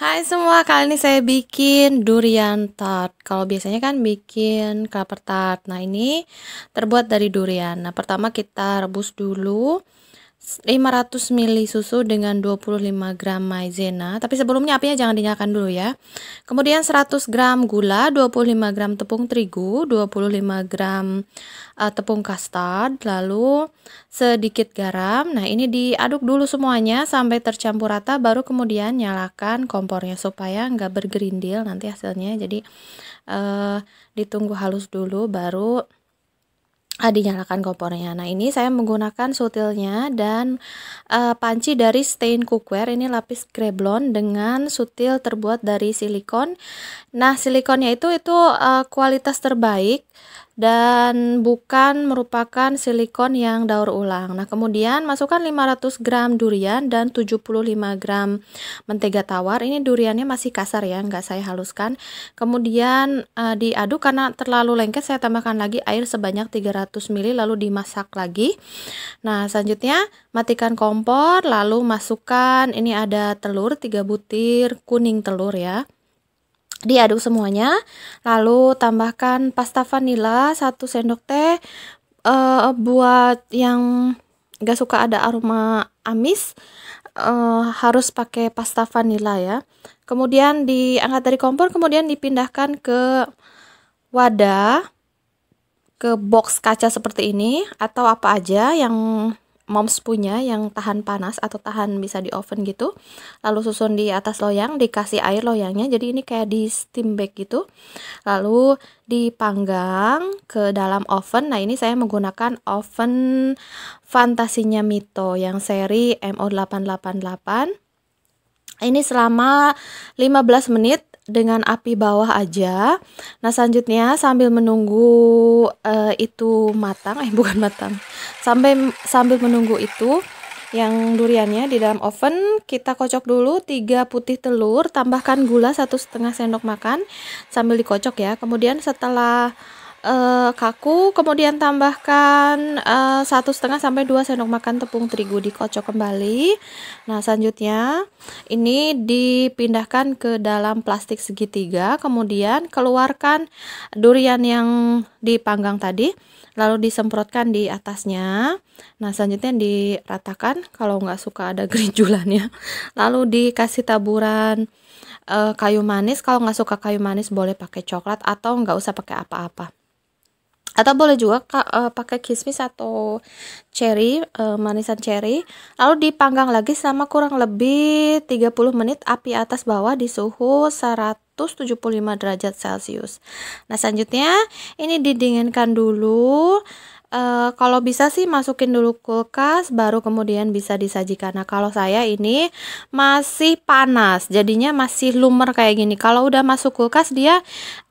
Hai semua, kali ini saya bikin durian tart. Kalau biasanya kan bikin kelapa tart. Nah, ini terbuat dari durian. Nah, pertama kita rebus dulu 500 ml susu dengan 25 gram maizena. Tapi sebelumnya apinya jangan dinyalakan dulu ya. Kemudian 100 gram gula, 25 gram tepung terigu, 25 gram uh, tepung custard, lalu sedikit garam. Nah, ini diaduk dulu semuanya sampai tercampur rata baru kemudian nyalakan kompornya supaya nggak bergerindil nanti hasilnya. Jadi uh, ditunggu halus dulu baru Ah, dinyalakan kompornya. Nah ini saya menggunakan sutilnya dan uh, panci dari stain cookware ini lapis kreblon dengan sutil terbuat dari silikon. Nah silikonnya itu itu uh, kualitas terbaik dan bukan merupakan silikon yang daur ulang. Nah, kemudian masukkan 500 gram durian dan 75 gram mentega tawar. Ini duriannya masih kasar ya, nggak saya haluskan. Kemudian uh, diaduk karena terlalu lengket, saya tambahkan lagi air sebanyak 300 ml lalu dimasak lagi. Nah, selanjutnya matikan kompor lalu masukkan ini ada telur 3 butir kuning telur ya diaduk semuanya lalu tambahkan pasta vanila satu sendok teh uh, buat yang gak suka ada aroma amis uh, harus pakai pasta vanila ya kemudian diangkat dari kompor kemudian dipindahkan ke wadah ke box kaca seperti ini atau apa aja yang moms punya yang tahan panas atau tahan bisa di oven gitu lalu susun di atas loyang dikasih air loyangnya jadi ini kayak di steam bag gitu lalu dipanggang ke dalam oven nah ini saya menggunakan oven fantasinya Mito yang seri MO888 ini selama 15 menit dengan api bawah aja. Nah, selanjutnya sambil menunggu uh, itu matang, eh bukan matang. Sampai sambil menunggu itu yang duriannya di dalam oven kita kocok dulu 3 putih telur tambahkan gula satu setengah sendok makan sambil dikocok ya kemudian setelah uh, kaku, kemudian tambahkan eh, satu setengah sampai dua sendok makan tepung terigu dikocok kembali. Nah, selanjutnya ini dipindahkan ke dalam plastik segitiga, kemudian keluarkan durian yang dipanggang tadi, lalu disemprotkan di atasnya. Nah, selanjutnya diratakan kalau nggak suka ada gerijulannya. Lalu dikasih taburan uh, kayu manis kalau nggak suka kayu manis boleh pakai coklat atau nggak usah pakai apa-apa atau boleh juga uh, pakai kismis atau cherry uh, manisan cherry lalu dipanggang lagi selama kurang lebih 30 menit api atas bawah di suhu 175 derajat celcius nah selanjutnya ini didinginkan dulu Uh, kalau bisa sih masukin dulu kulkas baru kemudian bisa disajikan. Nah, kalau saya ini masih panas, jadinya masih lumer kayak gini. Kalau udah masuk kulkas dia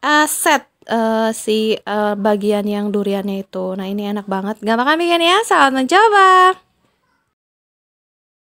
uh, set uh, si uh, bagian yang duriannya itu. Nah, ini enak banget. Gampang kan bikin ya? Selamat mencoba.